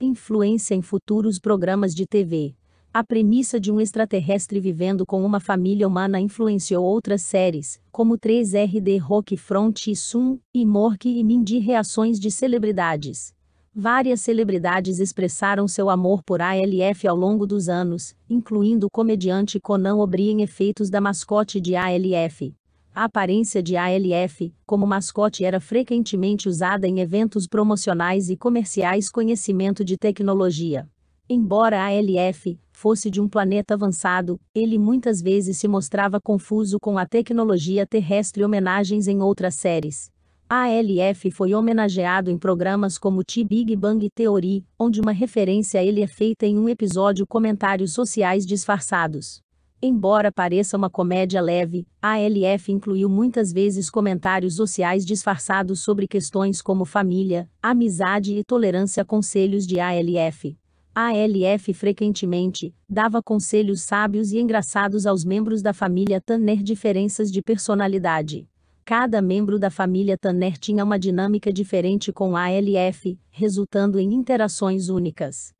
Influência em futuros programas de TV. A premissa de um extraterrestre vivendo com uma família humana influenciou outras séries, como 3RD Rock Front e Sun, e Mork e Mindy reações de celebridades. Várias celebridades expressaram seu amor por ALF ao longo dos anos, incluindo o comediante Conan O'Brien efeitos da mascote de ALF. A aparência de ALF como mascote era frequentemente usada em eventos promocionais e comerciais conhecimento de tecnologia. Embora ALF fosse de um planeta avançado, ele muitas vezes se mostrava confuso com a tecnologia terrestre homenagens em outras séries. ALF foi homenageado em programas como The Big Bang Theory, onde uma referência a ele é feita em um episódio comentários sociais disfarçados. Embora pareça uma comédia leve, a LF incluiu muitas vezes comentários sociais disfarçados sobre questões como família, amizade e tolerância. Conselhos de ALF. A ALF frequentemente dava conselhos sábios e engraçados aos membros da família Tanner. Diferenças de personalidade. Cada membro da família Tanner tinha uma dinâmica diferente com a ALF, resultando em interações únicas.